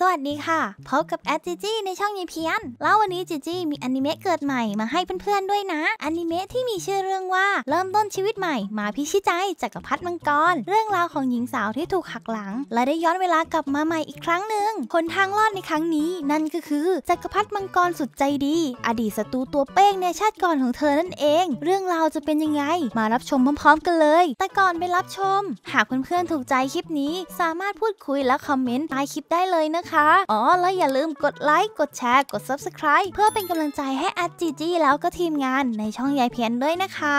สวัสดีค่ะพบกับแอดจีจี้ในช่องยีเพียนแล้ววันนี้จีจี้มีอนิเมะเกิดใหม่มาให้เพื่อนๆด้วยนะอนิเมะที่มีชื่อเรื่องว่าเริ่มต้นชีวิตใหม่มาพิชิตใจจักรพรรดิมังกร เรื่องราวของหญิงสาวที่ถูกหักหลัง และได้ย้อนเวลากลับมาใหม่อีกครั้งหนึ่งคนทางรอดในครั้งนี้ นั่นก็คือจักรพรรดิมังกรสุดใจดี อดีตศัตรูตัวเป้งในชาติก่อนของเธอนั่นเอง เรื่องราวจะเป็นยังไงมารับชมพร้อมๆกันเลย แต่ก่อนไปรับชม หากเพื่อนๆถูกใจคลิปนี้ สามารถพูดคุยและคอมเมนต์ใต้คลิปได้เลยนะคะอ๋อ แล้วอย่าลืมกดไลค์ กดแชร์ กด Subscribe เพื่อเป็นกำลังใจให้อัดจีจีแล้วก็ทีมงานในช่องยายเพียนด้วยนะคะ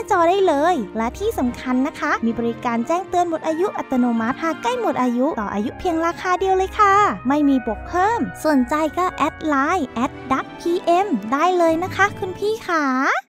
จอได้เลยและที่สำคัญนะคะ มีบริการแจ้งเตือนหมดอายุ อัตโนมัติหากใกล้หมดอายุ ต่ออายุเพียงราคาเดียวเลยค่ะ ไม่มีบวกเพิ่มสนใจก็ แอดไลน์แอดดักพีเอ็มได้เลยนะคะ คุณพี่ขา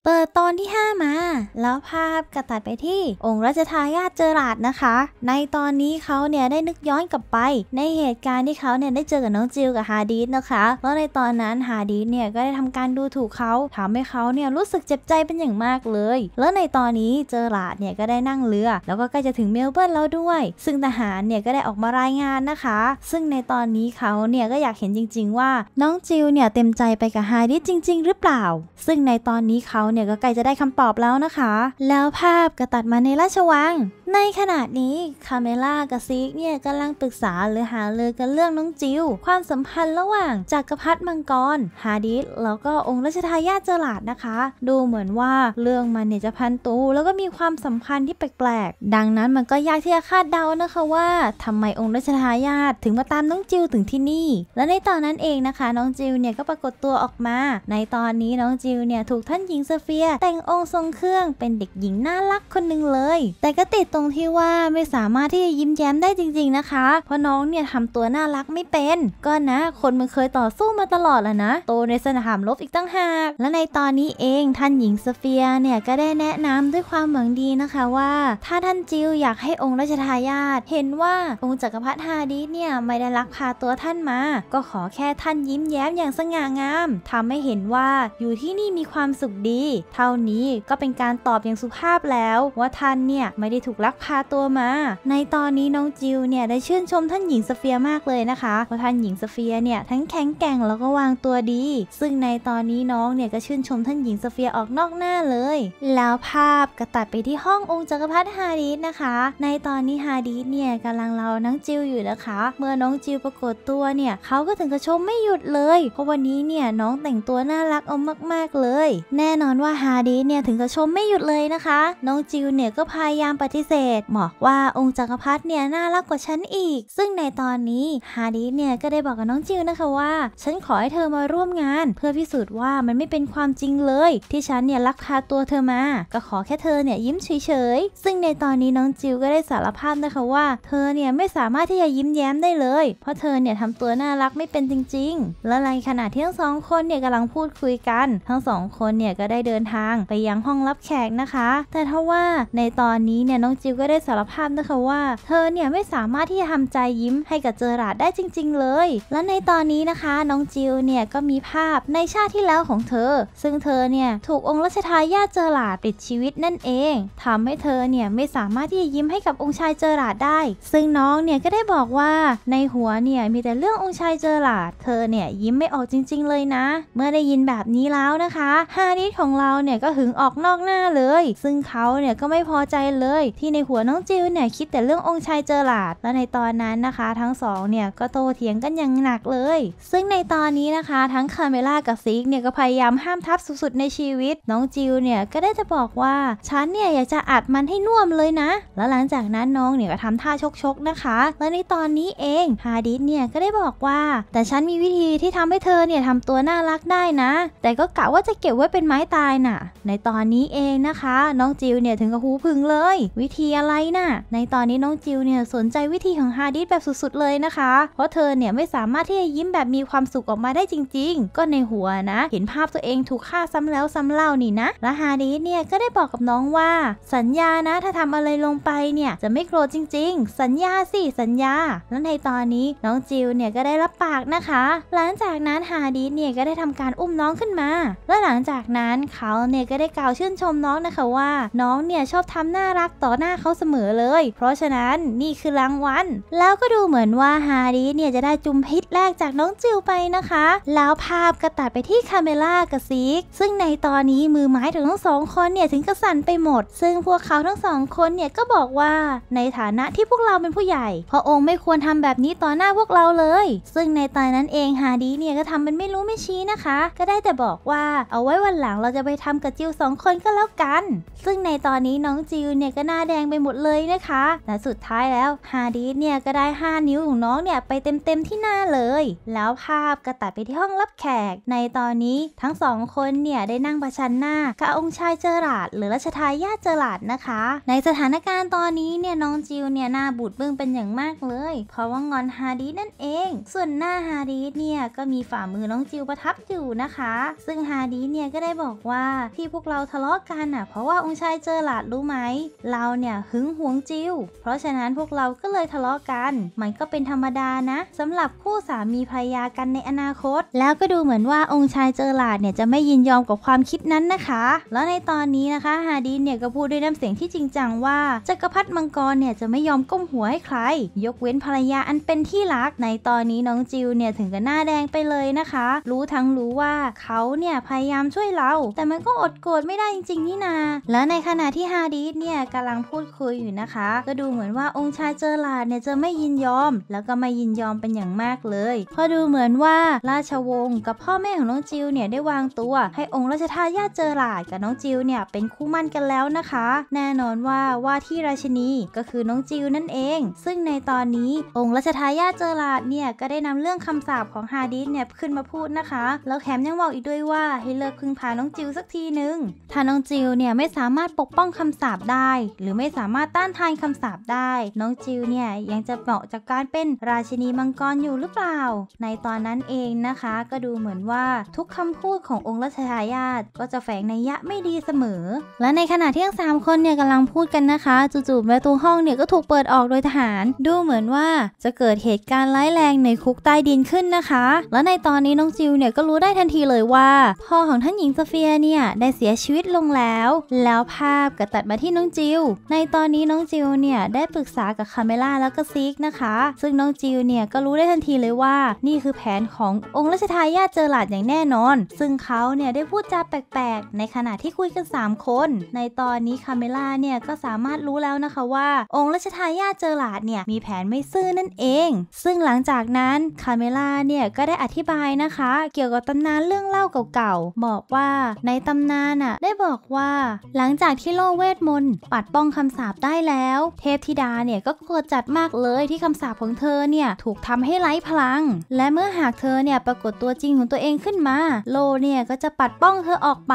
เปิดตอนที่ 5 มา แล้วภาพกระตัดไปที่องค์รัชทายาทเจอราดนะคะ ในตอนนี้เขาเนี่ยได้นึกย้อนกลับไป ในเหตุการณ์ที่เขาเนี่ยได้เจอกับน้องจิลกับฮาดีสนะคะแล้วในตอนนั้นฮาดีสเนี่ยก็ได้ทำการดูถูกเขาทำให้เขาเนี่ยรู้สึกเจ็บใจเป็นอย่างมากเลย แล้วในในตอนนี้เจอรลาดเนี่ย ก็ได้นั่งเรือ แล้วก็ใกล้จะถึงเมลเบิร์นแล้วด้วย ซึ่งทหารเนี่ย ก็ได้ออกมารายงานนะคะ ซึ่งในตอนนี้เขาเนี่ยก็อยากเห็นจริง ๆ ว่าน้องจิลเนี่ย เต็มใจไปกับไฮดิจริง ๆ หรือเปล่า ซึ่งในตอนนี้เขาเนี่ยก็ใกล้จะได้คำตอบแล้วนะคะ แล้วภาพก็ตัดมาในราชวัง ในขณะนี้คาเมล่ากับซิกเนี่ยกำลังปรึกษาหรือหาเลือกันเรื่องน้องจิลความสัมพันธ์ระหว่างจักรพรรดิมังกรฮาดิสแล้วก็องค์ราชทายาทเจอหลาดนะคะ ดูเหมือนว่าเรื่องมันเนี่ยจะพันนตูแล้วก็มีความสัมพันธ์ที่แปลกๆ ดังนั้นมันก็ยากที่จะคาดเดานะคะว่าทำไมองค์ราชทายาทถึงมาตามน้องจิวถึงที่นี่ และในตอนนั้นเองนะคะน้องจิวเนี่ยก็ปรากฏตัวออกมา ในตอนนี้น้องจิวเนี่ยถูกท่านหญิงเซเฟีย แต่งองค์ทรงเครื่องเป็นเด็กหญิงน่ารักคนหนึ่งเลย แต่ก็ติดตรงที่ว่าไม่สามารถที่จะยิ้มแย้มได้จริงๆนะคะ เพราะน้องเนี่ยทำตัวน่ารักไม่เป็น ก็นะคนมันเคยต่อสู้มาตลอดแล้วนะ โตในสนามรบอีกตั้งหากและในตอนนี้เองท่านหญิงเซเฟียเนี่ยก็ได้แนะนำด้วยความหวังดีนะคะว่าถ้าท่านจิวอยากให้องค์ราชทายาทเห็นว่าองค์จักรพรรดิฮาดิเนี่ยไม่ได้ลักพาตัวท่านมาก็ขอแค่ท่านยิ้มแย้มอย่างสง่างามทำให้เห็นว่าอยู่ที่นี่มีความสุขดี เท่านี้ก็เป็นการตอบอย่างสุภาพแล้ว ว่าท่านเนี่ยไม่ได้ถูกลักพาตัวมา ในตอนนี้น้องจิวเนี่ยได้ชื่นชมท่านหญิงสเฟียมากเลยนะคะเพราะท่านหญิงสเฟียเนี่ยทั้งแข็งแกร่งแล้วก็วางตัวดี ซึ่งในตอนนี้น้องเนี่ยก็ชื่นชมท่านหญิงสเฟียออกนอกหน้าเลยแล้วภภาพกระตัดไปที่ห้ององค์จักรพรรดิฮาดิสนะคะ ในตอนนี้ฮาดิสเนี่ยกำลังเราน้องจิวอยู่นะคะเมื่อน้องจิวปรากฏตัวเนี่ยเขาก็ถึงกระชมไม่หยุดเลยเพราะวันนี้เนี่ยน้องแต่งตัวน่ารักเอามากๆเลย แน่นอนว่าฮาดิสเนี่ยถึงกระชมไม่หยุดเลยนะคะ น้องจิวเนี่ยก็พยายามปฏิเสธบอกว่าองค์จักรพรรดิเนี่ยน่ารักกว่าฉันอีก ซึ่งในตอนนี้ฮาดิสเนี่ยก็ได้บอกกับน้องจิวนะคะว่า ฉันขอให้เธอมาร่วมงานเพื่อพิสูจน์ว่ามันไม่เป็นความจริงเลย ที่ฉันเนี่ยลักพาตัวเธอมาก็ขอแค่เธอเนี่ยยิ้มเฉยๆซึ่งในตอนนี้น้องจิวก็ได้สารภาพนะคะว่า เธอเนี่ยไม่สามารถที่จะยิ้มแย้มได้เลย เพราะเธอเนี่ยทำตัวน่ารักไม่เป็นจริง ๆ และในขณะที่ทั้งสองคนเนี่ยกำลังพูดคุยกัน ทั้งสองคนเนี่ยก็ได้เดินทางไปยังห้องรับแขกนะคะ แต่ทว่าในตอนนี้เนี่ยน้องจิวก็ได้สารภาพนะคะว่าเธอเนี่ยไม่สามารถที่จะทำใจยิ้มให้กับเจอราดได้จริง ๆ เลย และในตอนนี้นะคะน้องจิวเนี่ยก็มีภาพในชาติที่แล้วของเธอ ซึ่งเธอเนี่ยถูกองค์รัชทายาทเจอราดติดชีวิตนั่นเอง ทำให้เธอเนี่ยไม่สามารถที่จะยิ้มให้กับองค์ชายเจอราดได้ ซึ่งน้องเนี่ยก็ได้บอกว่าในหัวเนี่ยมีแต่เรื่ององค์ชายเจอราดเธอเนี่ยยิ้มไม่ออกจริง ๆ เลยนะ เมื่อได้ยินแบบนี้แล้วนะคะฮาริสของเราเนี่ยก็หึงออกนอกหน้าเลย ซึ่งเขาเนี่ยก็ไม่พอใจเลย ที่ในหัวน้องจิวเนี่ยคิดแต่เรื่ององค์ชายเจอราดและในตอนนั้นนะคะ ทั้งสองเนี่ยก็โตเถียงกันอย่างหนักเลย ซึ่งในตอนนี้นะคะ ทั้งคาเมล่ากับซิกเนี่ยก็พยายามห้ามทับสุดๆในชีวิต น้องจิวเนี่ยก็ได้จะบอกว่าว่าฉันเนี่ย อยากจะอัดมันให้น่วมเลยนะ แล้วหลังจากนั้นน้องเนี่ยก็ทำท่าชกๆ นะคะ และในตอนนี้เองฮาดิสเนี่ยก็ได้บอกว่า แต่ฉันมีวิธีที่ทำให้เธอเนี่ยทำตัวน่ารักได้นะ แต่ก็กะว่าจะเก็บไว้เป็นไม้ตายน่ะ ในตอนนี้เองนะคะ น้องจิวเนี่ยถึงกับหูพึงเลย วิธีอะไรน่ะ ในตอนนี้น้องจิวเนี่ยสนใจวิธีของฮาดิสแบบสุดๆ เลยนะคะ เพราะเธอเนี่ยไม่สามารถที่จะยิ้มแบบมีความสุขออกมาได้จริง ๆ ก็ในหัวนะเห็นภาพตัวเองถูกฆ่าซ้ำแล้วซ้าเล่านี่นะ และฮาดิสเนี่ยก็ได้บอกกับน้องว่าสัญญานะถ้าทำอะไรลงไปเนี่ยจะไม่โกรธจริง ๆ สัญญาสิสัญญา แล้วในตอนนี้น้องจิวเนี่ยก็ได้รับปากนะคะ หลังจากนั้นฮาดีเนี่ยก็ได้ทำการอุ้มน้องขึ้นมา และหลังจากนั้นเขาเนี่ยก็ได้กล่าวชื่นชมน้องนะคะว่า น้องเนี่ยชอบทำน่ารักต่อหน้าเขาเสมอเลย เพราะฉะนั้นนี่คือรางวัลแล้วก็ดูเหมือนว่าฮาดีเนี่ยจะได้จุมพิษแรกจากน้องจิวไปนะคะ แล้วภาพก็ตัดไปที่คาเมล่ากับซิกซึ่งในตอนนี้มือไม้ของทั้งสองคนเนี่ยถึงกระสันไปหมด ซึ่งพวกเขาทั้งสองคนเนี่ยก็บอกว่า ในฐานะที่พวกเราเป็นผู้ใหญ่พระองค์ไม่ควรทำแบบนี้ต่อหน้าพวกเราเลย ซึ่งในตอนนั้นเองฮาดีเนี่ยก็ทำเป็นไม่รู้ไม่ชี้นะคะ ก็ได้แต่บอกว่า เอาไว้วันหลังเราจะไปทำกับจิวสองคนก็แล้วกัน ซึ่งในตอนนี้น้องจิวเนี่ยก็หน้าแดงไปหมดเลยนะคะ และสุดท้ายแล้วฮาดีเนี่ยก็ได้ห้านิ้วของน้องเนี่ยไปเต็มๆที่หน้าเลย แล้วภาพก็ตัดไปที่ห้องรับแขก ในตอนนี้ทั้งสองคนเนี่ยได้นั่งประชันหน้ากับองค์ชายเจอราาดหรือรัชทายาทเจอหลาดนะคะ ในสถานการณ์ตอนนี้เนี่ยน้องจิวเนี่ยหน้าบูดบึ้งเป็นอย่างมากเลย เพราะว่างอนฮาดีนั่นเอง ส่วนหน้าฮาดีเนี่ยก็มีฝ่ามือน้องจิวประทับอยู่นะคะ ซึ่งฮาดีเนี่ยก็ได้บอกว่าที่พวกเราทะเลาะกันอ่ะ เพราะว่าองค์ชายเจอหลาดรู้ไหมเราเนี่ยหึงหวงจิว เพราะฉะนั้นพวกเราก็เลยทะเลาะกันมันก็เป็นธรรมดานะ สำหรับคู่สามีภรรยากันในอนาคต แล้วก็ดูเหมือนว่าองค์ชายเจอหลาดเนี่ยจะไม่ยินยอมกับความคิดนั้นนะคะ แล้วในตอนนี้นะคะฮาดีนเนี่ยก็พูดด้วยน้ำเสียงที่จริงจังว่าจักรพรรดิมังกรเนี่ยจะไม่ยอมก้มหัวให้ใคร ยกเว้นภรรยาอันเป็นที่รักในตอนนี้น้องจิวเนี่ยถึงกับหน้าแดงไปเลยนะคะ รู้ทั้งรู้ว่าเขาเนี่ยพยายามช่วยเรา แต่มันก็อดโกรธไม่ได้จริงๆนี่นา แล้วในขณะที่ฮาดีนเนี่ยกำลังพูดคุยอยู่นะคะ ก็ดูเหมือนว่าองค์ชายเจอราดเนี่ยจะไม่ยินยอมแล้วก็ไม่ยินยอมเป็นอย่างมากเลยเพราะดูเหมือนว่าราชวงศ์กับพ่อแม่ของน้องจิวเนี่ยได้วางตัว ให้องค์ราชทายาทเจอราดกับน้องจิวเนี่ยเป็น็นคู่มั่นกันแล้วนะคะ แน่นอนว่าว่าที่ราชินีก็คือน้องจิวนั่นเอง ซึ่งในตอนนี้องค์รัชทายาทเจอราดเนี่ยก็ได้นำเรื่องคำสาปของฮาดิสเนี่ยขึ้นมาพูดนะคะ แล้วแถมยังบอกอีกด้วยว่าให้เลิกพึ่งพาน้องจิวสักทีหนึ่งถ้าน้องจิวเนี่ยไม่สามารถปกป้องคำสาปได้ หรือไม่สามารถต้านทานคำสาปได้ น้องจิวเนี่ยยังจะเหมาะจากการเป็นราชินีมังกรอยู่หรือเปล่า ในตอนนั้นเองนะคะก็ดูเหมือนว่าทุกคำพูดขององค์รัชทายาทก็จะแฝงในยะไม่ดีเสมออและในขณะที่ทั้งสามคนเนี่ยกำลังพูดกันนะคะจู่ๆประตูห้องเนี่ยก็ถูกเปิดออกโดยทหารดูเหมือนว่าจะเกิดเหตุการณ์ร้ายแรงในคุกใต้ดินขึ้นนะคะ และในตอนนี้น้องจิวเนี่ยก็รู้ได้ทันทีเลยว่า พ่อของท่านหญิงโซเฟียเนี่ยได้เสียชีวิตลงแล้ว แล้วภาพก็ตัดมาที่น้องจิว ในตอนนี้น้องจิวเนี่ยได้ปรึกษากับคาเมล่าแล้วก็ซิกนะคะซึ่งน้องจิวเนี่ยก็รู้ได้ทันทีเลยว่า นี่คือแผนขององค์ราชทายาทเจอหลาดอย่างแน่นอน ซึ่งเขาเนี่ยได้พูดจาแปลกๆ ในขณะที่คุยกัน3คนในตอนนี้คาเมล่าเนี่ยก็สามารถรู้แล้วนะคะว่าองค์ราชทายาทเจอหลาดเนี่ยมีแผนไม่ซื่อนั่นเองซึ่งหลังจากนั้นคาเมล่าเนี่ยก็ได้อธิบายนะคะเกี่ยวกับตำนานเรื่องเล่าเก่าๆบอกว่าในตำนานอะได้บอกว่าหลังจากที่โลกเวทมนต์ปัดป้องคำสาปได้แล้วเทพธิดาเนี่ยก็โกรธจัดมากเลยที่คำสาปของเธอเนี่ยถูกทำให้ไร้พลัง และเมื่อหากเธอเนี่ยปรากฏตัวจริงของตัวเองขึ้นมา โลเนี่ยก็จะปัดป้องเธอออกไป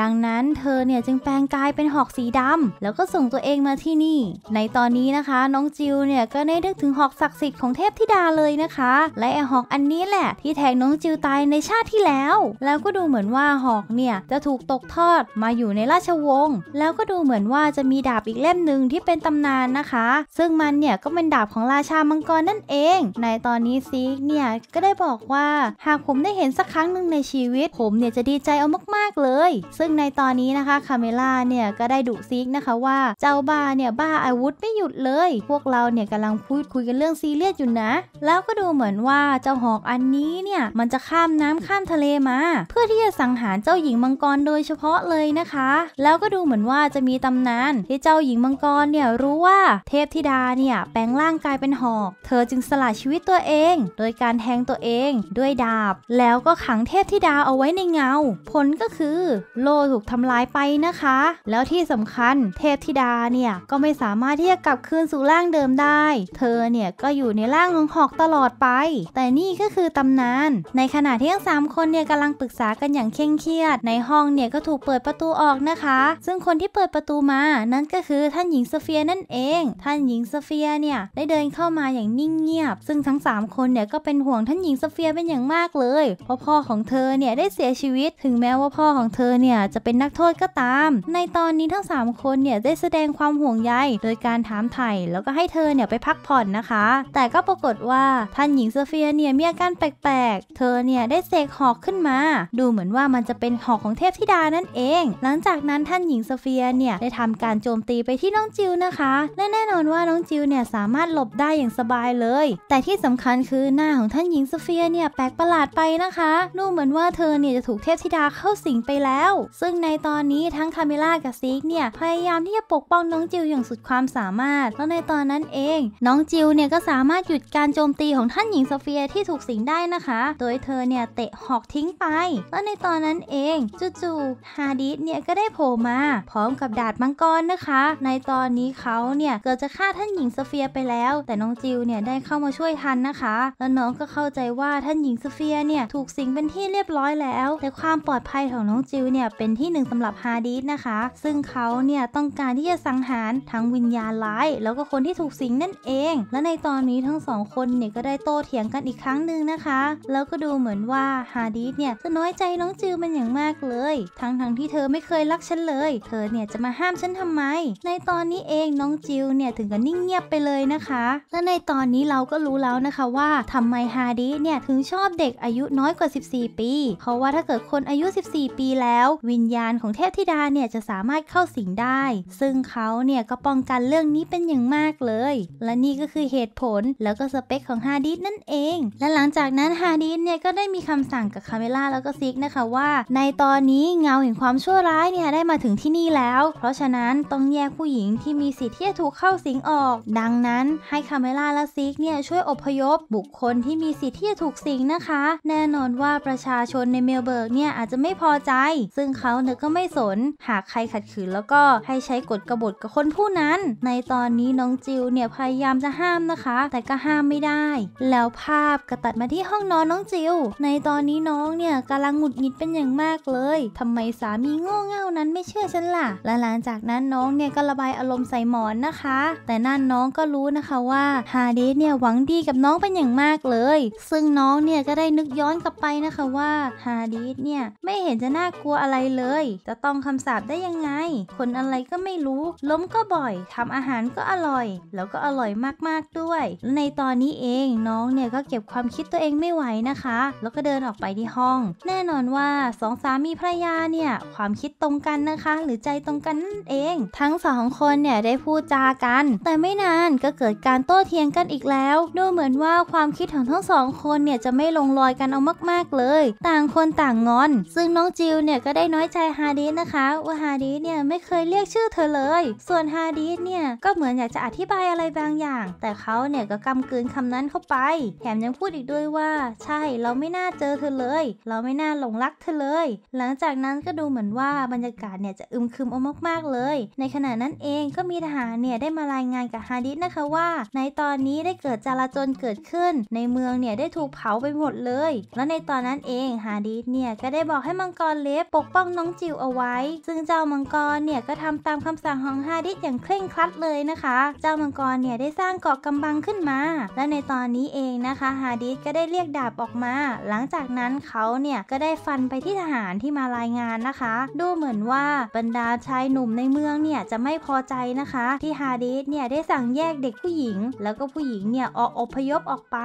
ดังนั้นเธอเนเนี่ยจึงแปลงกายเป็นหอกสีดำ แล้วก็ส่งตัวเองมาที่นี่ ในตอนนี้นะคะ น้องจิวเนี่ยก็ได้นึกถึงหอกศักดิ์สิทธิ์ของเทพธิดาเลยนะคะ และไอหอกอันนี้แหละ ที่แทงน้องจิวตายในชาติที่แล้ว แล้วก็ดูเหมือนว่าหอกเนี่ยจะถูกตกทอดมาอยู่ในราชวงศ์แล้วก็ดูเหมือนว่าจะมีดาบอีกเล่มหนึ่งที่เป็นตำนานนะคะ ซึ่งมันเนี่ยก็เป็นดาบของราชามังกรนั่นเอง ในตอนนี้ซีกเนี่ยก็ได้บอกว่าหากผมได้เห็นสักครั้งหนึ่งในชีวิตผมเนี่ยจะดีใจเอามากๆเลย ซึ่งในตอนนี้นะคะคาเมล่าเนี่ยก็ได้ดุซิกนะคะว่า เจ้าบ้าเนี่ยบ้าอาวุธไม่หยุดเลย พวกเราเนี่ยกำลังพูดคุยกันเรื่องซีเรียสอยู่นะ แล้วก็ดูเหมือนว่าเจ้าหอกอันนี้เนี่ย มันจะข้ามน้ำข้ามทะเลมา เพื่อที่จะสังหารเจ้าหญิงมังกรโดยเฉพาะเลยนะคะ แล้วก็ดูเหมือนว่าจะมีตำนานที่เจ้าหญิงมังกรเนี่ยรู้ว่าเทพธิดาเนี่ยแปลงร่างกายเป็นหอก เธอจึงสละชีวิตตัวเอง โดยการแทงตัวเองด้วยดาบ แล้วก็ขังเทพธิดาเอาไว้ในเงา ผลก็คือโลถูกทำลายไปนะคะ แล้วที่สำคัญเทพธิดาเนี่ยก็ไม่สามารถที่จะกลับคืนสู่ร่างเดิมได้ เธอเนี่ยก็อยู่ในร่างของหอกตลอดไป แต่นี่ก็คือตำนานในขณะที่ทั้งสามคนเนี่ยกำลังปรึกษากันอย่างเคร่งเครียดในห้องเนี่ยก็ถูกเปิดประตูออกนะคะ ซึ่งคนที่เปิดประตูมานั้นก็คือท่านหญิงโซเฟียนั่นเอง ท่านหญิงโซเฟียเนี่ยได้เดินเข้ามาอย่างนิ่งเงียบซึ่งทั้ง 3 คนเนี่ยก็เป็นห่วงท่านหญิงโซเฟียเป็นอย่างมากเลยเพราะพ่อของเธอเนี่ยได้เสียชีวิต ถึงแม้ว่าพ่อของเธอเนี่ยจะเป็นนักโทษก็ตามในตอนนี้ทั้ง3คนเนี่ย ได้แสดงความห่วงใยโดยการถามไถ่แล้วก็ให้เธอเนี่ยไปพักผ่อนนะคะ แต่ก็ปรากฏว่าท่านหญิงโซเฟียเนี่ยมีอาการแปลกๆ เธอเนี่ยได้เสกหอกขึ้นมา ดูเหมือนว่ามันจะเป็นหอก ของเทพธิดานั่นเอง หลังจากนั้นท่านหญิงโซเฟียเนี่ย ได้ทำการโจมตีไปที่น้องจิวนะคะ และแน่นอนว่าน้องจิวเนี่ยสามารถหลบได้อย่างสบายเลย แต่ที่สำคัญคือหน้าของท่านหญิงโซเฟียเนี่ยแปลกประหลาดไปนะคะ ดูเหมือนว่าเธอเนี่ยจะถูกเทพธิดาเข้าสิงไปแล้ว ซึ่งในตอนนี้ี้ทั้งคาเมล่ากับซิกเนี่ยพยายามที่จะปกป้องน้องจิวอย่างสุดความสามารถแล้วในตอนนั้นเอง น้องจิวเนี่ยก็สามารถหยุดการโจมตีของท่านหญิงโซเฟียที่ถูกสิงได้นะคะ โดยเธอเนี่ยเตะหอกทิ้งไปแล้วในตอนนั้นเองจู่ๆฮาดิสเนี่ยก็ได้โผล่มาพร้อมกับดาบมังกรนะคะ ในตอนนี้เขาเนี่ยเกิดจะฆ่าท่านหญิงโซเฟียไปแล้ว แต่น้องจิวเนี่ยได้เข้ามาช่วยทันนะคะ แล้วน้องก็เข้าใจว่าท่านหญิงโซเฟียเนี่ยถูกสิงเป็นที่เรียบร้อยแล้ว แต่ความปลอดภัยของน้องจิวเนี่ยเป็นที่หนึ่งสำหรับฮาาดีสนะคะซึ่งเขาเนี่ยต้องการที่จะสังหารทั้งวิญญาณร้ายแล้วก็คนที่ถูกสิงนั่นเอง และในตอนนี้ทั้งสองคนเนี่ยก็ได้โต้เถียงกันอีกครั้งหนึ่งนะคะ แล้วก็ดูเหมือนว่าฮาดีสเนี่ยจะน้อยใจน้องจือมันอย่างมากเลย ทั้งทั้งที่เธอไม่เคยรักฉันเลย เธอเนี่ยจะมาห้ามฉันทำไม ในตอนนี้เองน้องจิวเนี่ยถึงกับนิ่งเงียบไปเลยนะคะ และในตอนนี้เราก็รู้แล้วนะคะว่าทำไมฮาดีสเนี่ยถึงชอบเด็กอายุน้อยกว่า 14 ปีเพราะว่าถ้าเกิดคนอายุ 14 ปีแล้ววิญญาณของเทพธิิดาเนี่ยจะสามารถเข้าสิงได้ ซึ่งเขาเนี่ยก็ป้องกันเรื่องนี้เป็นอย่างมากเลย และนี่ก็คือเหตุผลแล้วก็สเปคของฮาดิสนั่นเอง และหลังจากนั้นฮาดิสเนี่ยก็ได้มีคำสั่งกับคาเมล่าแล้วก็ซิกนะคะว่าในตอนนี้เงาแห่งความชั่วร้ายเนี่ยได้มาถึงที่นี่แล้ว เพราะฉะนั้นต้องแยกผู้หญิงที่มีสิทธิ์ที่จะถูกเข้าสิงออก ดังนั้นให้คาเมล่าและซิกเนี่ยช่วยอพยพบุคคลที่มีสิทธิ์ที่จะถูกสิงนะคะ แน่นอนว่าประชาชนในเมลเบิร์กเนี่ยอาจจะไม่พอใจ ซึ่งเขาเนี่ยก็ไม่สนลหากใครขัดขืนแล้วก็ให้ใช้กฎกบฏกับคนผู้นั้น ในตอนนี้น้องจิวเนี่ยพยายามจะห้ามนะคะ แต่ก็ห้ามไม่ได้ แล้วภาพก็ตัดมาที่ห้องนอนน้องจิว ในตอนนี้น้องเนี่ยกำลังหงุดหงิดเป็นอย่างมากเลย ทำไมสามีโง่เง่านั้นไม่เชื่อฉันล่ะ และหลังจากนั้นน้องเนี่ยก็ระบายอารมณ์ใส่หมอนนะคะ แต่นั่นน้องก็รู้นะคะว่าฮาเดสเนี่ยหวังดีกับน้องเป็นอย่างมากเลย ซึ่งน้องเนี่ยก็ได้นึกย้อนกลับไปนะคะว่าฮาดสเนี่ยไม่เห็นจะน่ากลัวอะไรเลย จะต้องคำสาปได้ยังไง คนอะไรก็ไม่รู้ ล้มก็บ่อยทำอาหารก็อร่อย แล้วก็อร่อยมากๆด้วย ในตอนนี้เองน้องเนี่ยก็เก็บความคิดตัวเองไม่ไหวนะคะ แล้วก็เดินออกไปที่ห้อง แน่นอนว่าสองสามีภรรยาเนี่ยความคิดตรงกันนะคะ หรือใจตรงกันนั่นเอง ทั้งสองคนเนี่ยได้พูดจากัน แต่ไม่นานก็เกิดการโต้เถียงกันอีกแล้วดูเหมือนว่าความคิดของทั้งสองคนเนี่ยจะไม่ลงรอยกันเอามากๆเลย ต่างคนต่างงอนซึ่งน้องจิวเนี่ยก็ได้น้อยใจฮาเดสนะคะคะว่าฮาดีเนี่ยไม่เคยเรียกชื่อเธอเลย ส่วนฮาดีเนี่ยก็เหมือนอยากจะอธิบายอะไรบางอย่าง แต่เขาเนี่ยก็กำกืนคำนั้นเข้าไป แถมยังพูดอีกด้วยว่า ใช่เราไม่น่าเจอเธอเลย เราไม่น่าหลงรักเธอเลย หลังจากนั้นก็ดูเหมือนว่าบรรยากาศเนี่ยจะอึมครึมอามากๆเลย ในขณะนั้นเองก็มีทหารเนี่ย ได้มารายงานกับฮาดีนะคะว่า ในตอนนี้ได้เกิดจลาจลเกิดขึ้น ในเมืองเนี่ยได้ถูกเผาไปหมดเลย และในตอนนั้นเองฮาดีเนี่ยก็ได้บอกให้มังกรเล็บปกป้องน้องจิวเอาไว้ว้ซึ่งเจ้ามังกรเนี่ยก็ทำตามคำสั่งของฮาดิสอย่างเคร่งครัดเลยนะคะ เจ้ามังกรเนี่ยได้สร้างเกาะกำบังขึ้นมา และในตอนนี้เองนะคะฮาดิสก็ได้เรียกดาบออกมา หลังจากนั้นเขาเนี่ยก็ได้ฟันไปที่ทหารที่มารายงานนะคะ ดูเหมือนว่าบรรดาชายหนุ่มในเมืองเนี่ยจะไม่พอใจนะคะ ที่ฮาดิสเนี่ยได้สั่งแยกเด็กผู้หญิงแล้วก็ผู้หญิงเนี่ยออกอพยพออกไป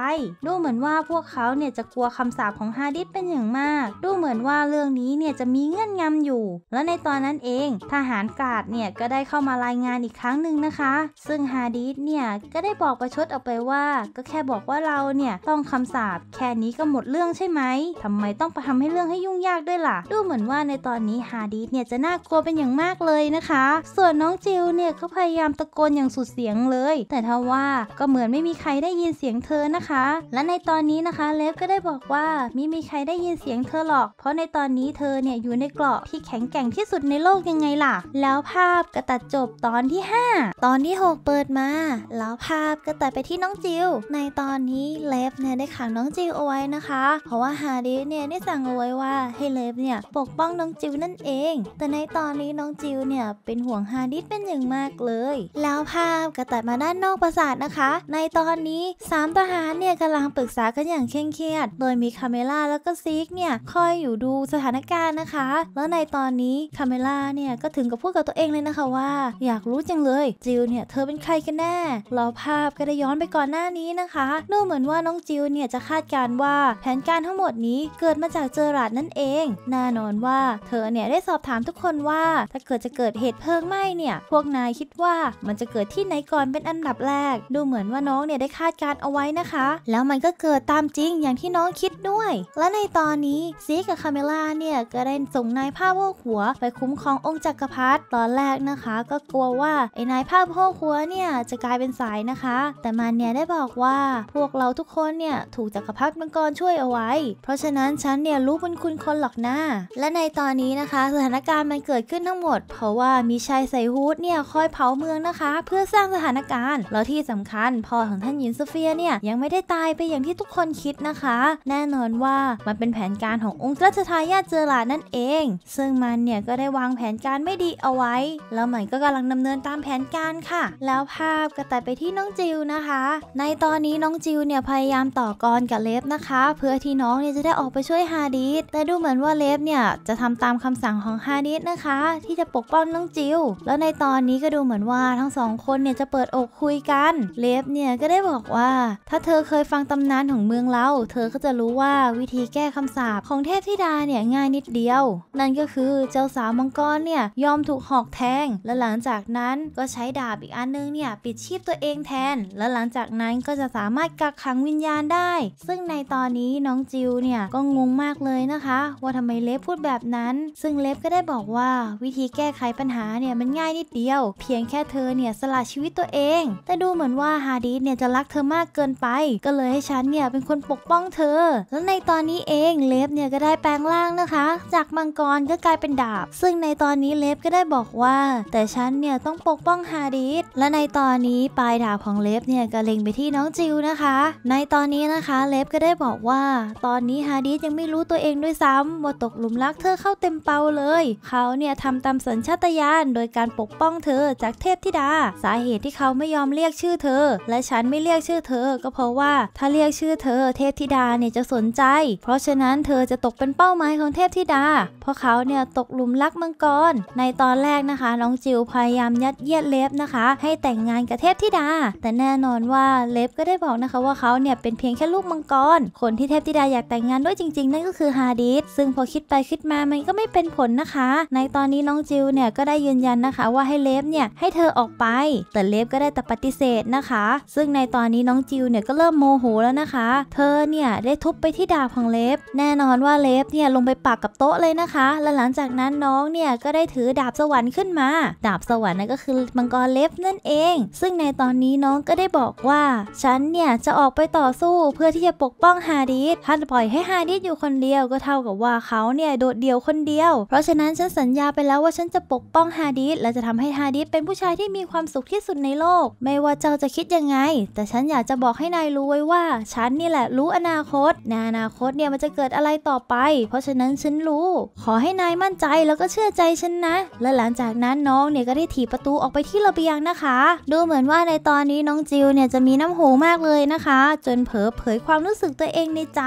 ดูเหมือนว่าพวกเขาเนี่ยจะกลัวคำสาปของฮาดิสเป็นอย่างมาก ดูเหมือนว่าเรื่องนี้เนี่ยจะมีเงื่อนงำอยู่ลและในตอนนั้นเองทหารกาดเนี่ยก็ได้เข้ามารายงานอีกครั้งหนึ่งนะคะ ซึ่งฮาดีสเนี่ยก็ได้บอกประชดออกไปว่า ก็แค่บอกว่าเราเนี่ยต้องคำสาปแค่นี้ก็หมดเรื่องใช่ไหมทำไมต้องไปทำให้เรื่องให้ยุ่งยากด้วยล่ะ ดูเหมือนว่าในตอนนี้ฮาดีสเนี่ยจะน่ากลัวเป็นอย่างมากเลยนะคะ ส่วนน้องจิลเนี่ยเขาพยายามตะโกนอย่างสุดเสียงเลย แต่ทว่าก็เหมือนไม่มีใครได้ยินเสียงเธอนะคะ และในตอนนี้นะคะเลฟก็ได้บอกว่าไม่มีใครได้ยินเสียงเธอหรอก เพราะในตอนนี้เธอเนี่ยอยู่ในเกราะที่แข็งแกร่งงที่สุดในโลกยังไงล่ะ แล้วภาพก็ตัดจบตอนที่ 5 ตอนที่ 6เปิดมา แล้วภาพก็ตัดไปที่น้องจิว ในตอนนี้เลฟเนี่ยได้ขังน้องจิวเอาไว้นะคะ เพราะว่าฮาริเนี่ยได้สั่งเอาไว้ว่าให้เลฟเนี่ยปกป้องน้องจิวนั่นเอง แต่ในตอนนี้น้องจิวเนี่ยเป็นห่วงฮาริเป็นอย่างมากเลย แล้วภาพก็ตัดมาด้านนอกปราสาทนะคะ ในตอนนี้ 3 ทหารเนี่ยกำลังปรึกษากันอย่างเคร่งเครียดโดยมีคาเมล่าแล้วก็ซิกเนี่ยคอยอยู่ดูสถานการณ์นะคะแล้วในตอนนี้ี้คาเมล่าเนี่ยก็ถึงกับพูดกับตัวเองเลยนะคะว่าอยากรู้จังเลยจิลเนี่ยเธอเป็นใครกันแน่เราภาพก็ได้ย้อนไปก่อนหน้านี้นะคะ ดูเหมือนว่าน้องจิลเนี่ยจะคาดการว่าแผนการทั้งหมดนี้เกิดมาจากเจอราดนั่นเองแน่นอนว่าเธอเนี่ยได้สอบถามทุกคนว่าถ้าเกิดจะเกิดเหตุเพลิงไหม้เนี่ยพวกนายคิดว่ามันจะเกิดที่ไหนก่อนเป็นอันดับแรก ดูเหมือนว่าน้องเนี่ยได้คาดการเอาไว้นะคะ แล้วมันก็เกิดตามจริงอย่างที่น้องคิดด้วย และในตอนนี้ซีกับคาเมล่าเนี่ยก็ได้ส่งนายาพาวกหัวไปคุ้มครององค์จักรพรรดิตอนแรกนะคะก็กลัวว่า ไอ้นายภาพพ่อครัวเนี่ยจะกลายเป็นสายนะคะ แต่มันเนี่ยได้บอกว่าพวกเราทุกคนเนี่ยถูกจักรพรรดิมังกรช่วยเอาไว้ เพราะฉะนั้นฉันเนี่ยรู้บุญคุณคนหลอกหน้าและในตอนนี้นะคะ สถานการณ์มันเกิดขึ้นทั้งหมด เพราะว่ามีชายใส่ฮูดเนี่ยคอยเผาเมืองนะคะ เพื่อสร้างสถานการณ์แล้วที่สำคัญพ่อของท่านยินซซเฟียเนี่ยยังไม่ได้ตายไปอย่างที่ทุกคนคิดนะคะ แน่นอนว่ามันเป็นแผนการขององค์ราชทายาทเจอรานั่นเอง ซึ่งมันเนี่ยี่ยก็ได้วางแผนการไม่ดีเอาไว้แล้วใหม่ก็กำลังดำเนินตามแผนการค่ะ แล้วภาพก็ตัดไปที่น้องจิวนะคะ ในตอนนี้น้องจิวเนี่ยพยายามต่อกรกับเล็บนะคะ เพื่อที่น้องเนี่ยจะได้ออกไปช่วยฮาดิสแต่ดูเหมือนว่าเล็บเนี่ยจะทำตามคำสั่งของฮาดิสนะคะที่จะปกป้องน้องจิว แล้วในตอนนี้ก็ดูเหมือนว่าทั้งสองคนเนี่ยจะเปิดอกคุยกันเล็บเนี่ยก็ได้บอกว่าถ้าเธอเคยฟังตำนานของเมืองเราเธอก็จะรู้ว่าวิธีแก้คำสาปของเทพธิดาเนี่ยง่ายนิดเดียว นั่นก็คือเจ้าสาวมังกรเนี่ยยอมถูกหอกแทง และหลังจากนั้นก็ใช้ดาบอีกอันนึงเนี่ยปิดชีพตัวเองแทน และหลังจากนั้นก็จะสามารถกักขังวิญญาณได้ ซึ่งในตอนนี้น้องจิวเนี่ยก็งงมากเลยนะคะ ว่าทำไมเล็บพูดแบบนั้น ซึ่งเล็บก็ได้บอกว่าวิธีแก้ไขปัญหาเนี่ยมันง่ายนิดเดียว เพียงแค่เธอเนี่ยสละชีวิตตัวเอง แต่ดูเหมือนว่าฮาดีสเนี่ยจะรักเธอมากเกินไป ก็เลยให้ฉันเนี่ยเป็นคนปกป้องเธอ แล้วในตอนนี้เองเล็บเนี่ยก็ได้แปลงร่างนะคะ จากมังกรก็กลายเป็นดาบาบซึ่งในตอนนี้เลฟก็ได้บอกว่า แต่ฉันเนี่ยต้องปกป้องฮาดิสและในตอนนี้ปลายดาบของเลฟเนี่ยก็เล็งไปที่น้องจิวนะคะ ในตอนนี้นะคะเลฟก็ได้บอกว่า ตอนนี้ฮาดิสยังไม่รู้ตัวเองด้วยซ้ำว่าตกหลุมรักเธอเข้าเต็มเปาเลย เขาเนี่ยทำตามสัญชาตญาณโดยการปกป้องเธอจากเทพธิดา สาเหตุที่เขาไม่ยอมเรียกชื่อเธอ และฉันไม่เรียกชื่อเธอ ก็เพราะว่าถ้าเรียกชื่อเธอ เทพธิดาเนี่ยจะสนใจ เพราะฉะนั้นเธอจะตกเป็นเป้าหมายของเทพธิดาเพราะเขาเนี่ยตกหลุมมรักมังกรในตอนแรกนะคะน้องจิวพยายามยัดเยียดเล็บนะคะ ให้แต่งงานกับเทพธิดา แต่แน่นอนว่าเล็บก็ได้บอกนะคะว่าเขาเนี่ยเป็นเพียงแค่ลูกมังกรคนที่เทพธิดาอยากแต่งงานด้วยจริงๆนั่นก็คือฮาดิสซึ่งพอคิดไปคิดมามันก็ไม่เป็นผลนะคะ ในตอนนี้น้องจิวเนี่ยก็ได้ยืนยันนะคะ ว่าให้เล็บเนี่ยให้เธอออกไปแต่เล็บก็ได้แต่ปฏิเสธนะคะ ซึ่งในตอนนี้น้องจิวเนี่ยก็เริ่มโมโหแล้วนะคะ เธอเนี่ยได้ทุบไปที่ดาบของเล็บแน่นอนว่าเล็บเนี่ยลงไปปากกับโต๊ะเลยนะคะ และหลังจากนั้นน้นน้องเนี่ยก็ได้ถือดาบสวรรค์ขึ้นมา ดาบสวรรค์นั่นก็คือมังกรเล็บนั่นเอง ซึ่งในตอนนี้น้องก็ได้บอกว่าฉันเนี่ยจะออกไปต่อสู้เพื่อที่จะปกป้องฮาดิสถ้าปล่อยให้ฮาดิสอยู่คนเดียวก็เท่ากับว่าเขาเนี่ยโดดเดี่ยวคนเดียว เพราะฉะนั้นฉันสัญญาไปแล้วว่าฉันจะปกป้องฮาดิสและจะทำให้ฮาดิสเป็นผู้ชายที่มีความสุขที่สุดในโลก ไม่ว่าเจ้าจะคิดยังไง แต่ฉันอยากจะบอกให้นายรู้ไว้ว่าฉันนี่แหละรู้อนาคตในอนาคตเนี่ยมันจะเกิดอะไรต่อไป เพราะฉะนั้นฉันรู้ขอให้นายมั่นใจแล้วก็เชื่อใจฉันนะ และหลังจากนั้นน้องเนี่ยก็ได้ถีบประตูออกไปที่ระเบียงนะคะ ดูเหมือนว่าในตอนนี้น้องจิวเนี่ยจะมีน้ำหูมากเลยนะคะ จนเผลอเผยความรู้สึกตัวเองในใจ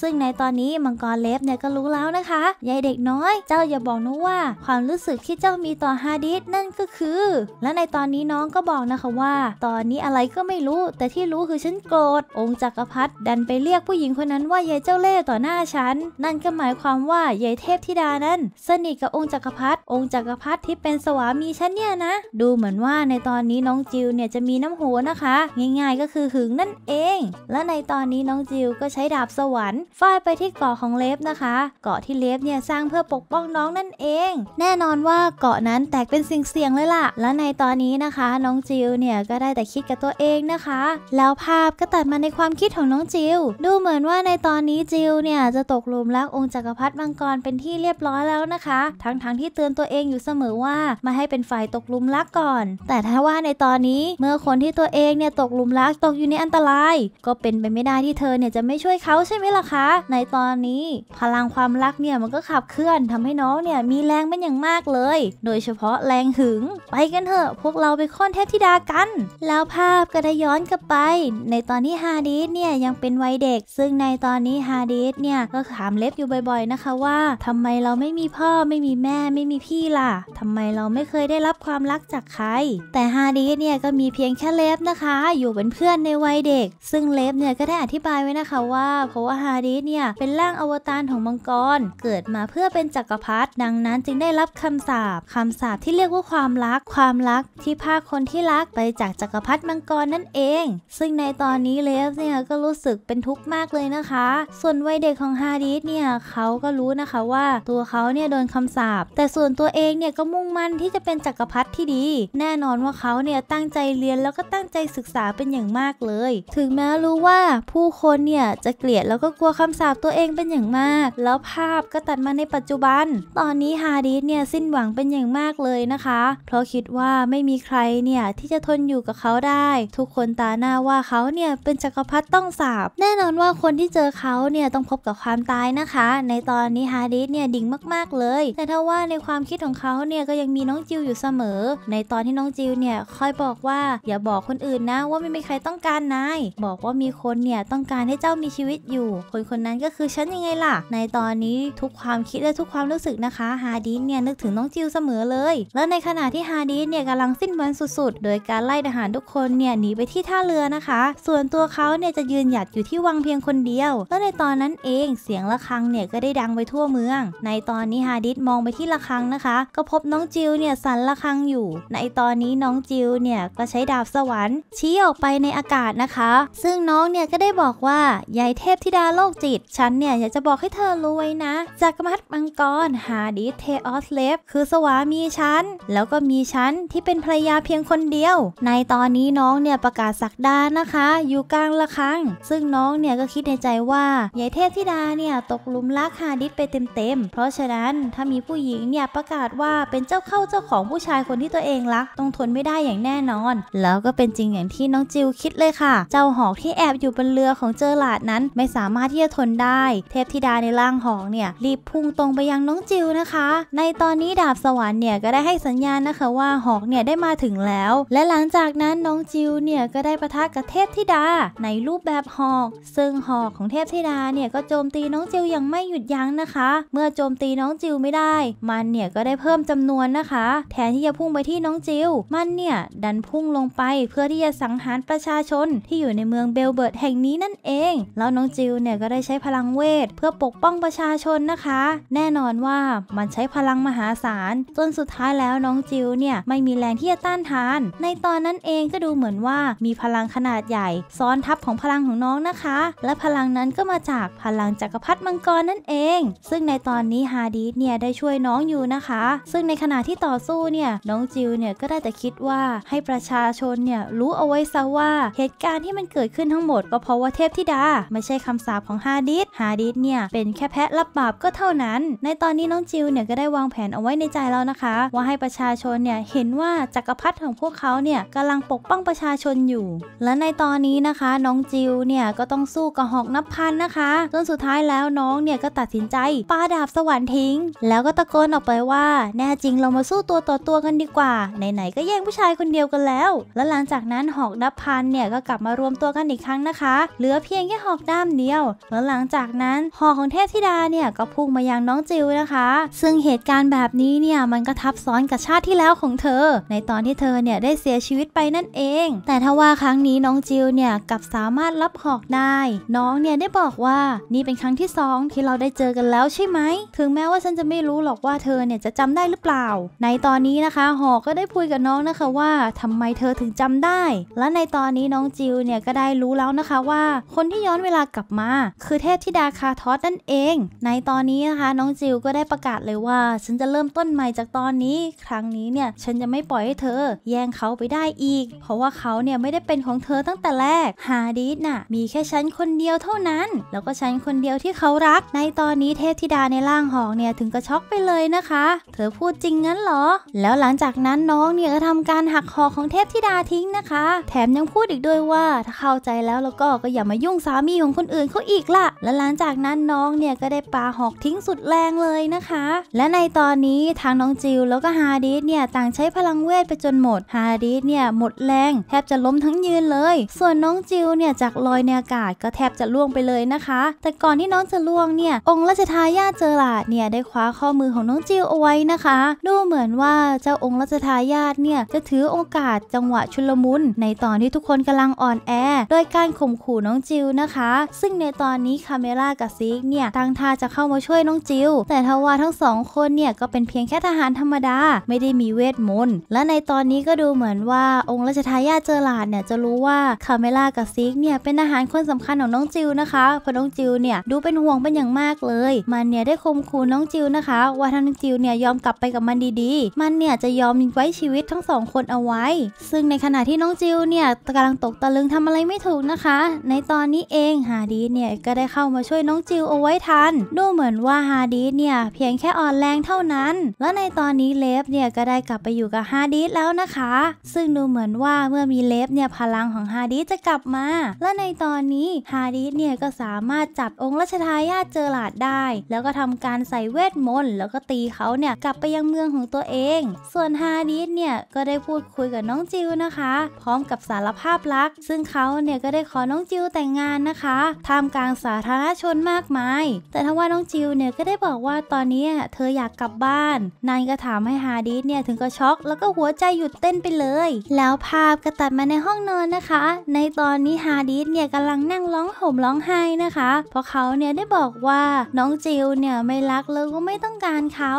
ซึ่งในตอนนี้มังกรเล็บเนี่ยก็รู้แล้วนะคะยายเด็กน้อย เจ้าอย่าบอกนะว่าความรู้สึกที่เจ้ามีต่อฮาดิสนั่นก็คือ และในตอนนี้น้องก็บอกนะคะว่า ตอนนี้อะไรก็ไม่รู้ แต่ที่รู้คือฉันโกรธองค์จักรพรรดิดันไปเรียกผู้หญิงคนนั้นว่ายายเจ้าเล่ห์ต่อหน้าฉัน นั่นก็หมายความว่ายายเทพธิดานั้น สนิทกับองค์จักรพรรดิองค์จักรพรรดิที่เป็นสวามีฉันเนี่ยนะ ดูเหมือนว่าในตอนนี้น้องจิวเนี่ยจะมีน้ำหูนะคะง่ายๆก็คือหึงนั่นเอง และในตอนนี้น้องจิวก็ใช้ดาบสวรรค์ฟาดไปที่เกาะของเลฟนะคะ เกาะที่เลฟเนี่ยสร้างเพื่อปกป้องน้องนั่นเอง แน่นอนว่าเกาะนั้นแตกเป็นสิ่งเสี่ยงเลยล่ะและในตอนนี้นะคะ น้องจิวเนี่ยก็ได้แต่คิดกับตัวเองนะคะ แล้วภาพก็ตัดมาในความคิดของน้องจิว ดูเหมือนว่าในตอนนี้จิวเนี่ยจะตกหลุมรักองค์จักรพรรดิมังกรเป็นที่เรียบร้อยแล้วนะคะทั้งๆทที่เตือนตัวเองอยู่เสมอว่าไม่ให้เป็นฝ่ายตกลุมรักก่อน แต่ถ้าว่าในตอนนี้เมื่อคนที่ตัวเองเนี่ยตกลุมรักตกอยู่ในอันตราย ก็เป็นไปไม่ได้ที่เธอเนี่ยจะไม่ช่วยเขาใช่ไหมล่ะคะ ในตอนนี้พลังความรักเนี่ยมันก็ขับเคลื่อนทำให้น้องเนี่ยมีแรงเป็นอย่างมากเลย โดยเฉพาะแรงหึงไปกันเถอะพวกเราไปค้นเทพธิดากัน แล้วภาพก็ได้ย้อนกลับไป ในตอนที่ฮาดีสเนี่ยยังเป็นวัยเด็กซึ่งในตอนนี้ฮาดีสเนี่ยก็ถามเล็บอยู่บ่อยๆนะคะว่า ทำไมเราไม่มีพ่อไม่ไม่มีแม่ไม่มีพี่ล่ะทำไมเราไม่เคยได้รับความรักจากใคร แต่ฮาดีเนี่ยก็มีเพียงแค่เลฟนะคะ อยู่เป็นเพื่อนในวัยเด็ก ซึ่งเลฟเนี่ยก็ได้อธิบายไว้นะคะว่าเพราะว่าฮาดีเนี่ยเป็นร่างอวตารของมังกรเกิดมาเพื่อเป็นจักรพรรดิดังนั้น จึงได้รับคำสาปคำสาปที่เรียกว่าความรักความรักที่พาคนที่รักไปจากจักรพรรดิมังกรนั่นเอง ซึ่งในตอนนี้เลฟเนี่ยก็รู้สึกเป็นทุกข์มากเลยนะคะ ส่วนวัยเด็กของฮาดีสเนี่ยเขาก็รู้นะคะว่าตัวเขาเนี่ยโดนคำำสาปแต่ส่วนตัวเองเนี่ยก็มุ่งมั่นที่จะเป็นจักรพรรดิที่ดี แน่นอนว่าเขาเนี่ยตั้งใจเรียนแล้วก็ตั้งใจศึกษาเป็นอย่างมากเลย ถึงแม้รู้ว่าผู้คนเนี่ยจะเกลียดแล้วก็กลัวคำสาปตัวเองเป็นอย่างมาก แล้วภาพก็ตัดมาในปัจจุบัน ตอนนี้ฮาดิสเนี่ยสิ้นหวังเป็นอย่างมากเลยนะคะ เพราะคิดว่าไม่มีใครเนี่ยที่จะทนอยู่กับเขาได้ ทุกคนตาหน้าว่าเขาเนี่ยเป็นจักรพรรดิต้องสาบ แน่นอนว่าคนที่เจอเขาเนี่ยต้องพบกับความตายนะคะ ในตอนนี้ฮาดิสเนี่ยดิ่งมากๆเลยแต่ถ้าว่าในความคิดของเขาเนี่ยก็ยังมีน้องจิวอยู่เสมอ ในตอนที่น้องจิวเนี่ยคอยบอกว่าอย่าบอกคนอื่นนะว่าไม่มีใครต้องการนาย บอกว่ามีคนเนี่ยต้องการให้เจ้ามีชีวิตอยู่ คนคนนั้นก็คือฉันยังไงล่ะ ในตอนนี้ทุกความคิดและทุกความรู้สึกนะคะฮาดีเนี่ยนึกถึงน้องจิวเสมอเลย แล้วในขณะที่ฮาดีเนี่ยกำลังสิ้นวันสุดๆโดยการไล่ทหารทุกคนเนี่ยหนีไปที่ท่าเรือนะคะ ส่วนตัวเขาเนี่ยจะยืนหยัดอยู่ที่วังเพียงคนเดียว แล้วในตอนนั้นเองเสียงะระฆังเนี่ยก็ได้ดังไปทั่วเมือง ในตอนนี้ฮาดิสมองไปที่ระฆังนะคะ ก็พบน้องจิวเนี่ยสั่นระฆังอยู่ ในตอนนี้น้องจิวเนี่ยก็ใช้ดาบสวรรค์ชี้ออกไปในอากาศนะคะ ซึ่งน้องเนี่ยก็ได้บอกว่ายายเทพธิดาโลกจิตฉันเนี่ยอยากจะบอกให้เธอรู้ไว้นะจักรพรรดิมังกรฮาดิเทออสเลฟคือสวามีฉันแล้วก็มีฉันที่เป็นภรรยาเพียงคนเดียว ในตอนนี้น้องเนี่ย ประกาศสักดานะคะ อยู่กลางระฆังซึ่งน้องเนี่ยก็คิดในใจว่ายายเทพธิดาเนี่ยตกหลุมรักฮาดิสไปเต็มๆเพราะฉะนั้นถ้ามีผู้หญิงเนี่ยประกาศว่าเป็นเจ้าเข้าเจ้าของผู้ชายคนที่ตัวเองรักต้องทนไม่ได้อย่างแน่นอน แล้วก็เป็นจริงอย่างที่น้องจิวคิดเลยค่ะ เจ้าหอกที่แอบอยู่บนเรือของเจอหลาดนั้นไม่สามารถที่จะทนได้ เทพธิดาในร่างหอกเนี่ยรีบ พุ่งตรงไปยังน้องจิวนะคะ ในตอนนี้ดาบสวรรค์เนี่ยก็ได้ให้สัญญาณนะคะว่าหอกเนี่ยได้มาถึงแล้ว และหลังจากนั้นน้องจิวเนี่ยก็ได้ประทะกับเทพธิดาในรูปแบบหอก ซึ่งหอกของเทพธิดาเนี่ยก็โจมตีน้องจิวอย่างไม่หยุดยั้งนะคะ เมื่อโจมตีน้องจิวไม่ได้มันเนี่ยก็ได้เพิ่มจำนวนนะคะ แทนที่จะพุ่งไปที่น้องจิลมันเนี่ยดันพุ่งลงไปเพื่อที่จะสังหารประชาชนที่อยู่ในเมืองเบลเบิร์ตแห่งนี้นั่นเอง แล้วน้องจิลเนี่ยก็ได้ใช้พลังเวท เพื่อปกป้องประชาชนนะคะ แน่นอนว่ามันใช้พลังมหาศาลจนสุดท้ายแล้วน้องจิลเนี่ยไม่มีแรงที่จะต้านทาน ในตอนนั้นเองก็ดูเหมือนว่ามีพลังขนาดใหญ่ ซ้อนทับของพลังของน้องนะคะ และพลังนั้นก็มาจากพลังจักรพรรดิมังกรนั่นเอง ซึ่งในตอนนี้ฮาดีสเนี่ยได้ช่วยน้องอยู่นะคะ ซึ่งในขณะที่ต่อสู้เนี่ยน้องจิวเนี่ยก็ได้แต่คิดว่าให้ประชาชนเนี่ยรู้เอาไว้ซะว่าเหตุการณ์ที่มันเกิดขึ้นทั้งหมดก็เพราะว่าเทพธิดาไม่ใช่คำสาปของฮาดิสฮาดิสเนี่ยเป็นแค่แพะรับบาปก็เท่านั้นในตอนนี้น้องจิวเนี่ยก็ได้วางแผนเอาไว้ในใจแล้วนะคะ ว่าให้ประชาชนเนี่ยเห็นว่าจักรพรรดิของพวกเขาเนี่ยกำลังปกป้องประชาชนอยู่ และในตอนนี้นะคะน้องจิวเนี่ยก็ต้องสู้กับหอกนับพันนะคะจนสุดท้ายแล้วน้องเนี่ยก็ตัดสินใจปาดาบสวรรค์ทิ้งและแล้วก็ตะโกนออกไปว่า แน่จริงเรามาสู้ตัวต่อตัวกันดีกว่าไหนๆก็แย่งผู้ชายคนเดียวกันแล้ว และหลังจากนั้นหอกนับพันเนี่ยก็กลับมารวมตัวกันอีกครั้งนะคะเหลือเพียงแค่หอกด้ามเดียว แล้วหลังจากนั้นหอกของเทพธิดาเนี่ยก็พุ่งมายังน้องจิวนะคะ ซึ่งเหตุการณ์แบบนี้เนี่ยมันก็ทับซ้อนกับชาติที่แล้วของเธอ ในตอนที่เธอเนี่ยได้เสียชีวิตไปนั่นเอง แต่ถ้าว่าครั้งนี้น้องจิวเนี่ยกลับสามารถรับหอกได้ น้องเนี่ยได้บอกว่านี่เป็นครั้งที่2ที่เราได้เจอกันแล้วใช่ไหม ถึงแม้ว่าฉันจะไม่รู้หรอกว่าเธอเนี่ยจะจำได้หรือเปล่า ในตอนนี้นะคะหอก็ได้พูดกับน้องนะคะว่าทำไมเธอถึงจำได้ และในตอนนี้น้องจิวเนี่ยก็ได้รู้แล้วนะคะว่า คนที่ย้อนเวลากลับมา คือเทพธิดาคาทอสนั่นเอง ในตอนนี้นะคะน้องจิวก็ได้ประกาศเลยว่าฉันจะเริ่มต้นใหม่จากตอนนี้ ครั้งนี้เนี่ยฉันจะไม่ปล่อยให้เธอ แย่งเขาไปได้อีก เพราะว่าเขาเนี่ยไม่ได้เป็นของเธอตั้งแต่แรกฮาดีสน่ะมีแค่ฉันคนเดียวเท่านั้นแล้วก็ฉันคนเดียวที่เขารัก ในตอนนี้เทพธิดาในร่างหอกเนี่ยถึงกระชอกไปเลยนะคะ เธอพูดจริงงั้นเหรอ แล้วหลังจากนั้นน้องเนี่ยก็ทำการหักคอของเทพธิดาทิ้งนะคะ แถมยังพูดอีกด้วยว่าถ้าเข้าใจแล้วแล้วก็ก็อย่ามายุ่งสามีของคนอื่นเขาอีกล่ะ และหลังจากนั้นน้องเนี่ยก็ได้ปาหอกทิ้งสุดแรงเลยนะคะ และในตอนนี้ทางน้องจิลแล้วก็ฮาดิสเนี่ยต่างใช้พลังเวทไปจนหมด ฮาดิสเนี่ยหมดแรง แทบจะล้มทั้งยืนเลย ส่วนน้องจิลเนี่ยจากลอยในอากาศก็แทบจะล่วงไปเลยนะคะ แต่ก่อนที่น้องจะล่วงเนี่ยองค์ราชทายาเจอหลาดเนี่ยได้คว้าข้อข้อมือของน้องจิวเอาไว้นะคะ ดูเหมือนว่าเจ้าองค์รัชทายาทเนี่ย จะถือโอกาสจังหวะชุลมุน ในตอนที่ทุกคนกำลังอ่อนแอ โดยการข่มขู่น้องจิวนะคะ ซึ่งในตอนนี้คาเมล่ากับซิกเนี่ยตั้งท่าจะเข้ามาช่วยน้องจิว แต่ทว่าทั้งสองคนเนี่ย ก็เป็นเพียงแค่ทหารธรรมดาไม่ได้มีเวทมนต์และในตอนนี้ก็ดูเหมือนว่าองค์รัชทายาทเจอหลาดเนี่ยจะรู้ว่าคาเมล่ากับซิกเนี่ยเป็นทหารคนสำคัญของน้องจิวนะคะเพราะน้องจิวเนี่ยดูเป็นห่วงเป็นอย่างมากเลย มันเนี่ยได้ข่มขู่น้องจิวนะคะว่าทั้งจิวเนี่ยยอมกลับไปกับมันดีๆ มันเนี่ยจะยอมไว้ชีวิตทั้งสองคนเอาไว้ ซึ่งในขณะที่น้องจิวเนี่ยกำลังตกตะลึงทำอะไรไม่ถูกนะคะ ในตอนนี้เองฮาดีเนี่ยก็ได้เข้ามาช่วยน้องจิวเอาไว้ทัน ดูเหมือนว่าฮาดีเนี่ยเพียงแค่อ่อนแรงเท่านั้น และในตอนนี้เลฟเนี่ยก็ได้กลับไปอยู่กับฮาดีแล้วนะคะ ซึ่งดูเหมือนว่าเมื่อมีเลฟเนี่ยพลังของฮาดีจะกลับมา และในตอนนี้ฮาดีเนี่ยก็สามารถจับองค์ราชทายาทเจอหลาดได้ แล้วก็ทำการใส่เวทมนแล้วก็ตีเขาเนี่ยกลับไปยังเมืองของตัวเอง ส่วนฮาดิสเนี่ยก็ได้พูดคุยกับน้องจิวนะคะ พร้อมกับสารภาพรักซึ่งเขาเนี่ยก็ได้ขอน้องจิวแต่งงานนะคะท่ามกลางสาธารณชนมากมาย แต่ทว่าน้องจิวเนี่ยก็ได้บอกว่าตอนนี้เธออยากกลับบ้าน นายก็ถามให้ฮาดิสเนี่ยถึงก็ช็อก แล้วก็หัวใจหยุดเต้นไปเลย แล้วภาพก็ตัดมาในห้องนอนนะคะ ในตอนนี้ฮาดิสเนี่ยกำลังนั่งร้องห่มร้องไห้นะคะ เพราะเขาเนี่ยได้บอกว่าน้องจิวเนี่ยไม่รักแล้วก็ไม่ตต้องการเขา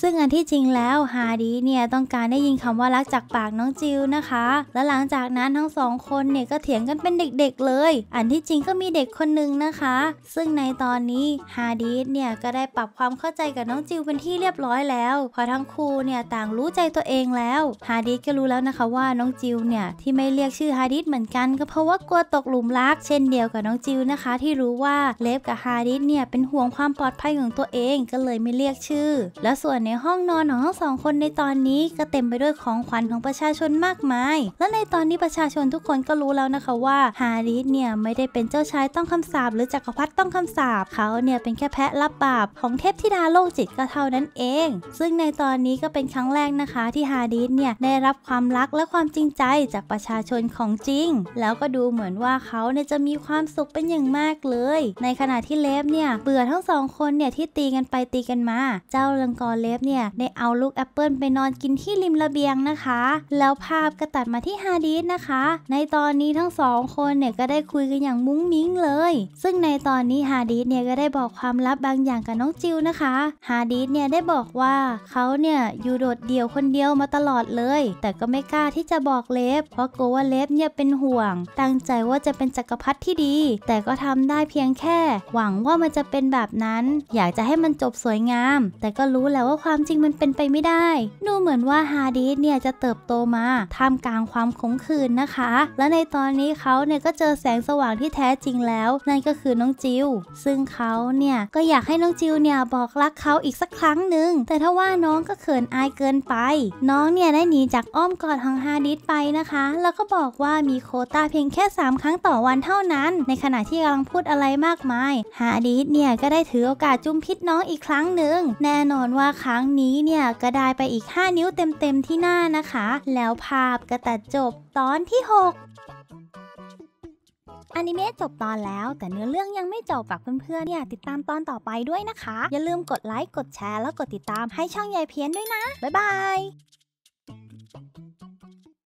ซึ่งอันที่จริงแล้วฮาดีเนี่ยต้องการได้ยินคำว่ารักจากปากน้องจิลนะคะ และหลังจากนั้นทั้งสองคนเนี่ยก็เถียงกันเป็นเด็กๆ เลย อันที่จริงก็มีเด็กคนหนึ่งนะคะ ซึ่งในตอนนี้ฮาดีเนี่ยก็ได้ปรับความเข้าใจกับน้องจิลเป็นที่เรียบร้อยแล้ว พอทั้งคู่เนี่ยต่างรู้ใจตัวเองแล้ว ฮาดีก็รู้แล้วนะคะว่าน้องจิลเนี่ยที่ไม่เรียกชื่อฮาดิเหมือนกันก็เพราะว่ากลัวตกหลุมรักเช่นเดียวกับน้องจิลนะคะ ที่รู้ว่าเลฟกับฮาดิเนี่ยเป็นห่วงความปลอดภัยของตัวเองก็เลยไม่เรียกยกชื่อและส่วนในห้องนอนของทั้งสองคนในตอนนี้ก็เต็มไปด้วยของขวัญของประชาชนมากมาย และในตอนนี้ประชาชนทุกคนก็รู้แล้วนะคะว่าฮาริสเนี่ยไม่ได้เป็นเจ้าชายต้องคำสาบหรือจักรพรรดิต้องคำสาบเขาเนี่ยเป็นแค่แพะรับบาปของเทพธิดาโลกจิตก็เท่านั้นเอง ซึ่งในตอนนี้ก็เป็นครั้งแรกนะคะที่ฮาริสเนี่ยได้รับความรักและความจริงใจจากประชาชนของจริง แล้วก็ดูเหมือนว่าเขาเนี่ยจะมีความสุขเป็นอย่างมากเลย ในขณะที่เลฟเนี่ยเบื่อทั้งสองคนเนี่ยที่ตีกันไปตีกันมาเจ้าลังกอเล็บเนี่ยได้เอาลูกแอปเปิลไปนอนกินที่ริมระเบียงนะคะ แล้วภาพก็ตัดมาที่ฮาดีสนะคะ ในตอนนี้ทั้งสองคนเนี่ยก็ได้คุยกันอย่างมุ้งมิ้งเลย ซึ่งในตอนนี้ฮาดีสเนี่ยก็ได้บอกความลับบางอย่างกับน้องจิวนะคะฮาดีสเนี่ยได้บอกว่าเขาเนี่ยอยู่โดดเดี่ยวคนเดียวมาตลอดเลย แต่ก็ไม่กล้าที่จะบอกเล็บเพราะกลัวว่าเล็บเนี่ยเป็นห่วง ตั้งใจว่าจะเป็นจักรพรรดิที่ดี แต่ก็ทำได้เพียงแค่ หวังว่ามันจะเป็นแบบนั้น อยากจะให้มันจบสวยงามามแต่ก็รู้แล้วว่าความจริงมันเป็นไปไม่ได้ ดูเหมือนว่าฮาดิสเนี่ยจะเติบโตมาท่ามกลางความขมขื่นนะคะ และในตอนนี้เขาเนี่ยก็เจอแสงสว่างที่แท้จริงแล้วนั่นก็คือน้องจิว ซึ่งเขาเนี่ยก็อยากให้น้องจิวเนี่ยบอกรักเขาอีกสักครั้งหนึ่ง แต่ถ้าว่าน้องก็เขินอายเกินไป น้องเนี่ยได้หนีจากอ้อมกอดของฮาดิสไปนะคะ แล้วก็บอกว่ามีโคต้าเพียงแค่3ครั้งต่อวันเท่านั้น ในขณะที่กำลังพูดอะไรมากมาย ฮาดิสเนี่ยก็ได้ถือโอกาสจุ้มพิษน้องอีกครั้งหนึ่งแน่นอนว่าครั้งนี้เนี่ยก็ได้ไปอีก 5 นิ้วเต็มๆ ที่หน้านะคะ แล้วภาพก็ตัดจบตอนที่ 6อนิเมะจบตอนแล้วแต่เนื้อเรื่องยังไม่จบฝากเพื่อนๆ เนี่ย ติดตามตอนต่อไปด้วยนะคะ อย่าลืมกดไลค์ กดแชร์แล้วกดติดตามให้ช่องยายเพี้ยนด้วยนะ บ๊ายบาย